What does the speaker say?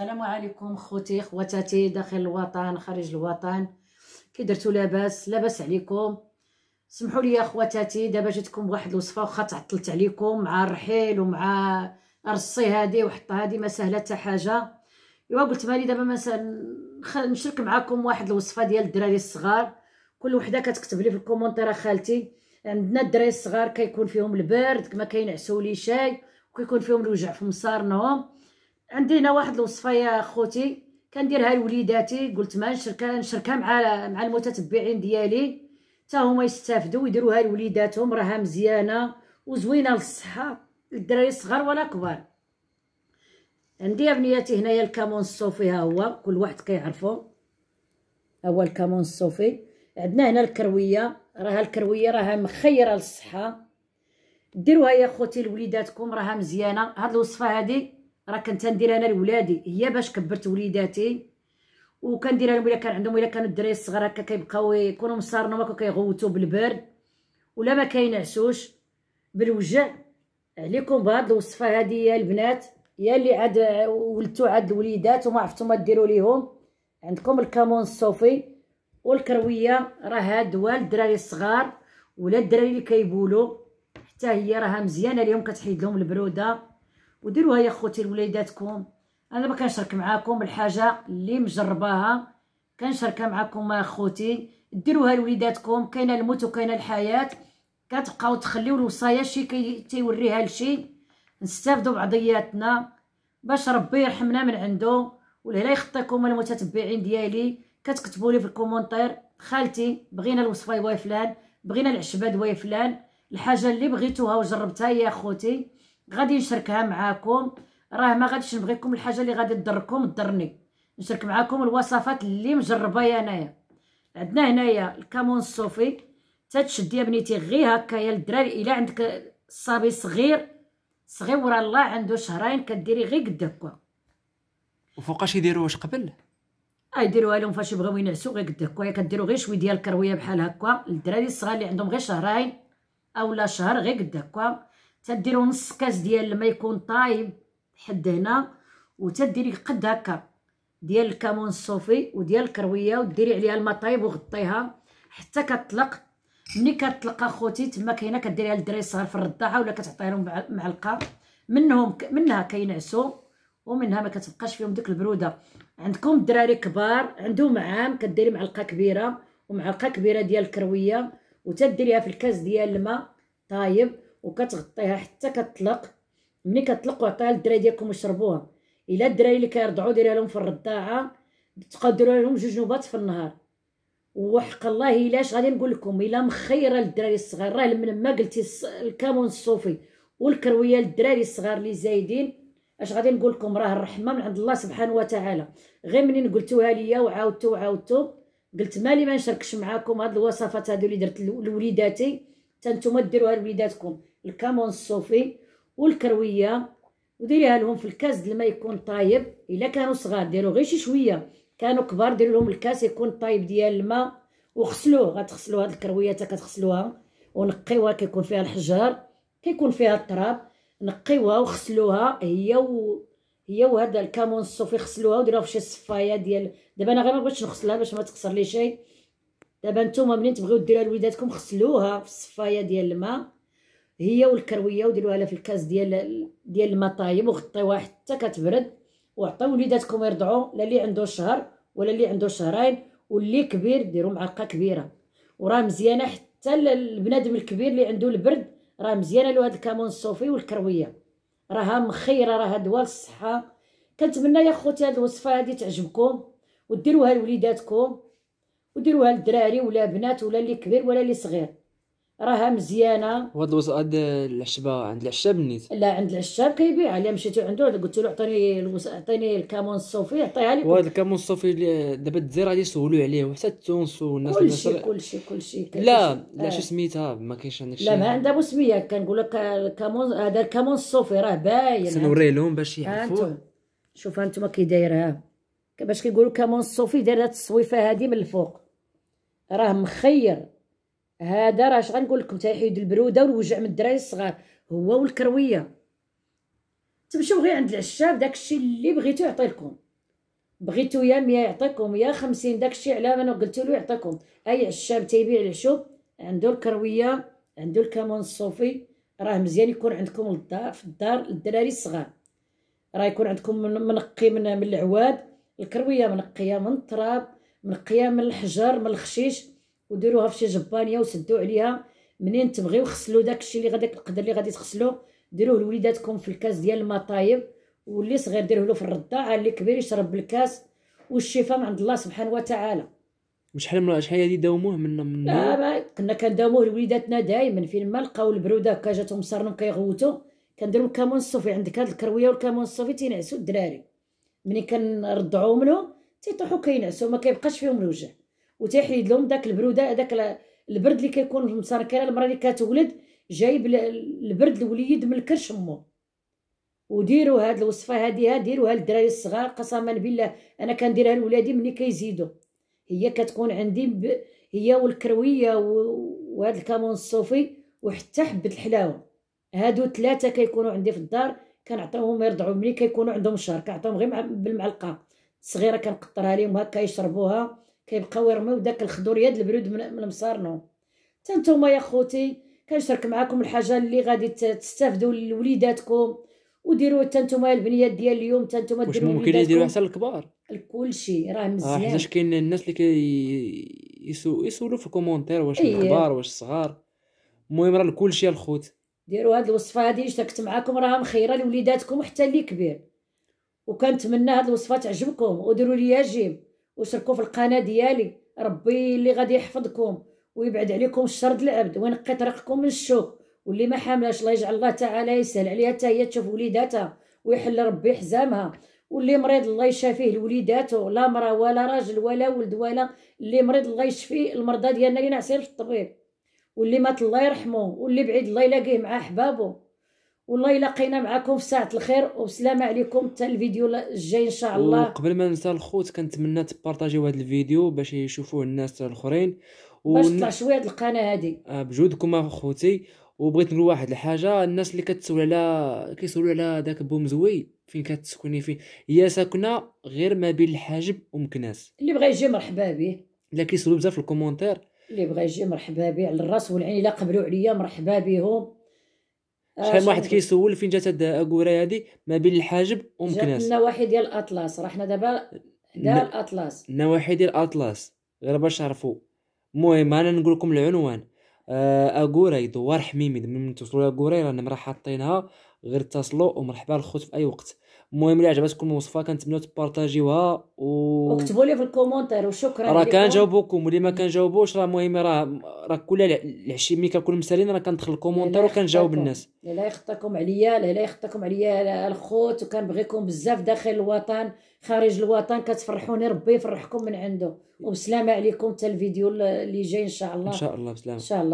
السلام عليكم خوتي خواتاتي داخل الوطن خارج الوطن كي درتو لاباس لاباس عليكم سمحوا لي خواتاتي دابا جاتكم بواحد الوصفه واخا تعطلت عليكم مع الرحيل ومع رصي هادي وحط هادي ما سهله حتى حاجه ايوا قلت مالي دابا ما نشارك معكم واحد الوصفه ديال الدراري الصغار كل وحده كتكتب لي في الكومونتير خالتي عندنا الدراري الصغار كيكون فيهم البرد ما كينعسوا لي شاي وكيكون فيهم الوجع في مسارنهم عندي هنا واحد الوصفه يا خوتي كنديرها لوليداتي قلت ما نشركها نشاركها مع مع المتتبعين ديالي حتى هما يستافدوا ويديروها لوليداتهم راها مزيانه وزوينه للصحه للدراري الصغار ولا كبار عندي ابنياتي هنايا الكمون الصوفي ها هو كل واحد كيعرفو ها هو الكمون الصوفي عندنا هنا الكرويه راها الكرويه راها مخيره للصحه ديروها يا خوتي لوليداتكم راها مزيانه هاد الوصفه هذه راه كنت ندير انا لولادي هي باش كبرت وليداتي وكندير لهم الا كان عندهم الا كانوا الدراري الصغار هكا كيبقاو يكونوا مصارنا ما كيغوتوا بالبرد ولا ما كينعسوش بالوجع عليكم بهاد الوصفه هادي يا البنات يا اللي عاد ولدتو عاد الوليدات وما ما ديروا ليهم عندكم الكمون الصوفي والكرويه راه دواء للدراري الصغار ولا الدراري اللي كيبولوا حتى هي راها مزيانه ليهم كتحيد لهم البروده وديروها يا خوتي لوليداتكم انا ما كنشارك معاكم الحاجه اللي مجرباها كنشاركها معاكم يا خوتي ديروها لوليداتكم كاينه الموت وكاينه الحياه كتبقاو تخليو الوصايا شي كي تيوريها لشي نستافدوا بعضياتنا باش ربي يرحمنا من عنده ولهلا يخطيكم المتتبعين ديالي كتكتبوا لي في الكومونتير خالتي بغينا الوصفه واي فلان بغينا العشبه واي فلان الحاجه اللي بغيتوها وجربتها يا خوتي غادي نشركها معاكم راه ما غاديش نبغيكم الحاجه اللي غادي تضركم تضرني نشرك معاكم الوصفات اللي مجرباها انايا عندنا هنايا الكمون الصوفي تتشدي يا بنيتي غير يا الدراري الا عندك صبي صغير صغير ورا الله عنده شهرين كديري غير قد هكا وفوقاش يديروا واش قبل اه يديروها لهم فاش يبغيو ينعسوا غير قد هكا كديروا غير شويه ديال الكرويه بحال هكا الدراري الصغار اللي عندهم غير شهرين اولا شهر غير قد هكا تديروا نص كاس ديال الماء يكون طايب حد هنا وتديري قد هكا ديال الكمون الصوفي وديال الكرويه وديري عليها الماء طايب وغطيها حتى كتطلق ملي كتطلق اخوتي تما كاينه كديريها الصغار في الرضاعه ولا كتعطي لهم معلقه منهم منها كينعسوا ومنها ما كتبقاش فيهم ديك البروده عندكم الدراري كبار عندهم عام كديري معلقه كبيره ومعلقه كبيره ديال الكرويه وتديريها في الكاس ديال الماء طايب وكتغطيها حتى كتطلق ملي كتطلق وعطيها للدراري ديالكم يشربوها الا الدراري اللي كيرضعوا ديريها لهم في الرضاعه تقدروا لهم جوج نوبات في النهار وحق الله علاش غادي نقول لكم الا مخيره للدراري الصغار راه من ما قلتي الكمون الصوفي والكرويه للدراري الصغار اللي زايدين اش غادي نقول لكم راه الرحمه من عند الله سبحانه وتعالى غير منين قلتوها ليا وعاودتو وعاودتو قلت مالي ما نشاركش معاكم هاد الوصفات هادو اللي درت لوليداتي حتى نتوما ديروها لوليداتكم الكامون الصوفي والكرويه وديريها لهم في الكاس الماء يكون طايب الا كانوا صغار ديروا غير شي شويه كانوا كبار ديروا لهم الكاس يكون طايب ديال الماء وغسلوه غتغسلوا هاد الكرويه حتى كتغسلوها ونقيوها كيكون فيها الحجر كيكون فيها التراب نقيوها وغسلوها هي و هي وهذا الكامون الصوفي غسلوها وديروها في شي صفايه ديال دابا انا غير ما بغيتش نغسلها باش ما تكسر لي شي دابا نتوما ملي تبغيو ديروها لوليداتكم غسلوها في الصفايه ديال الماء هي والكرويه وديروها لها في الكاس ديال ديال الماء طايب وغطيوها حتى كتبرد وعطيو وليداتكم يرضعوا لا اللي عنده شهر ولا اللي عنده شهرين واللي كبير ديروا معلقه كبيره وراه مزيانه حتى البنادم الكبير اللي عنده البرد راه مزيانه له هاد الكمون الصوفي والكرويه راها مخيره راها دواء للصحه كنتمنى يا خوتي هاد الوصفه هادي تعجبكم وديروها لوليداتكم وديروها للدراري ولا بنات ولا اللي كبير ولا اللي صغير راها مزيانه وهاد الوسط هاد العشبه عند العشاب نيت لا عند العشاب كيبيع الا مشيتو عنده قلت له عطيني الوز عطيني الكامون الصوفي عطيها لي وهاد الكامون الصوفي اللي دابا الجزائر غادي يسولوا عليه وحتى التونس والناس كلشي كلشي كلشي لا لا آه. شو سميتها ما كاينش عندك لا ما عندها بو سميه كنقول لك الكامون هذا الكامون الصوفي راه باين سنوريه لهم باش يعرفوه شوف ها انتم كي دايرها باش كيقولوا كمون الصوفي دار هاد الصويفه هادي من الفوق راه مخير هذا راه اش غنقول لكم تيحيد البروده والوجع من الدراري الصغار هو والكرويه تمشيو غير عند العشاب داكشي اللي بغيتو يعطي لكم بغيتو يا 100 يعطيكم يا 50 داكشي على ما انا قلت له يعطيكم اي عشاب تيبيع العشوب عنده الكرويه عنده الكمون الصوفي راه مزيان يكون عندكم في الدار الدراري الصغار راه يكون عندكم منقي من, من العواد الكرويه منقيه من التراب منقيه من الحجر من الخشيش وديروها في شي جبانيه وسدوا عليها منين تبغيو غسلوا داكشي اللي غادي القدر اللي غادي تغسلو ديروه لوليداتكم في الكاس ديال الماء طايب واللي صغير ديروه له في الرضاعه اللي كبير يشرب بالكاس والشفاء من عند الله سبحانه وتعالى وشحال من شحال هادي داوموه من من لا كنا كنداوموه لوليداتنا دائما فين ما لقاو البروده هكا جاتهم كيغوتوا كيغوتو كنديرهم الصوفي عندك هاد الكرويه والكمون الصوفي تينعسوا الدراري ملي كنرضعو منهم تيطيحو كينعسو ما كيبقاش فيهم الوجع وتيحيد لهم داك البروده داك البرد اللي كيكون مسركله المراه اللي كتولد جايب البرد الوليد من الكرش امه وديروا هاد الوصفه هادي ديروها للدراري الصغار قسما بالله انا كنديرها لولادي ملي كيزيدوا هي كتكون عندي ب... هي والكرويه و... وهاد الكامون الصوفي وحتى حبه الحلاوه هادو ثلاثه كيكونوا عندي في الدار كنعطيهم يرضعوا ملي كيكونوا عندهم شهر كنعطيهم غير بالمعلقه صغيره كنقطرها لهم هكا يشربوها كيبقاو يرميو داك الخضور يد البرود من مصارنو حتى نتوما يا خوتي كنشارك معكم الحاجه اللي غادي تستافدوا لوليداتكم وديروا حتى نتوما البنيات ديال اليوم حتى نتوما ديروا ممكن يديروا حتى الكبار لكلشي راه آه، مزيان حيتاش كاين الناس اللي كيسولوا كي يسو... في الكومونتير واش إيه. الكبار واش الصغار المهم راه الكلشي الخوت ديروا هاد الوصفه هادي اشتركت معاكم راها مخيره لوليداتكم حتى اللي كبير وكنتمنى هاد الوصفه تعجبكم وديروا لي جيم وشاركوا في القناه ديالي ربي اللي غادي يحفظكم ويبعد عليكم الشر العبد وينقي طريقكم من الشوك واللي ما حاملاش الله يجعل الله تعالى يسهل عليها حتى هي تشوف وليداتها ويحل ربي حزامها واللي مريض الله يشافيه لوليداتو لا مرا ولا راجل ولا ولد ولا اللي مريض الله يشفي المرضى ديالنا اللي نعسير في الطبيب واللي مات الله يرحمه واللي بعيد الله يلاقيه مع احبابه والله يلاقينا لقينا معكم في ساعه الخير وبسلامه عليكم حتى الفيديو الجاي ان شاء الله قبل ما ننسى الخوت كنتمنى تبارطاجيو هذا الفيديو باش يشوفوه الناس الاخرين و... باش تطلع شويه هاد القناه هادي آه، بجودكم اخوتي وبغيت نقول واحد الحاجه الناس اللي كتسول على كيسولوا على داك بومزوي فين كتسكني فين هي ساكنه غير ما بين الحاجب ومكناس اللي بغى يجي مرحبا به لا كيسولوا بزاف في الكومونتير اللي بغى يجي مرحبا به على الراس والعين الا قبلوا عليا مرحبا بهم آه، شحال واحد كيسول فين جات هاد الكوره هادي ما بين الحاجب ومكناس النواحي ديال الاطلس راه حنا دابا دار الاطلس النواحي ديال الاطلس غير باش تعرفوا المهم انا نقول لكم العنوان اغوراي آه، دوار حميمي من توصلوا لاغوراي رانا مرا حاطينها غير اتصلوا ومرحبا الخوت في اي وقت المهم اللي عجبتكم الوصفه كنتمنى تبارطاجيوها و... وكتبوا لي في الكومونتير وشكرا راه كنجاوبوكم واللي ما كنجاوبوش راه المهم راه راه كل العشي ملي كنكون مسالين راه كندخل الكومونتير وكنجاوب الناس لا يخطاكم عليا لا يخطاكم عليا الخوت وكنبغيكم بزاف داخل الوطن خارج الوطن كتفرحوني ربي يفرحكم من عنده وبسلامه عليكم حتى الفيديو اللي جاي ان شاء الله ان شاء الله بسلامه ان شاء الله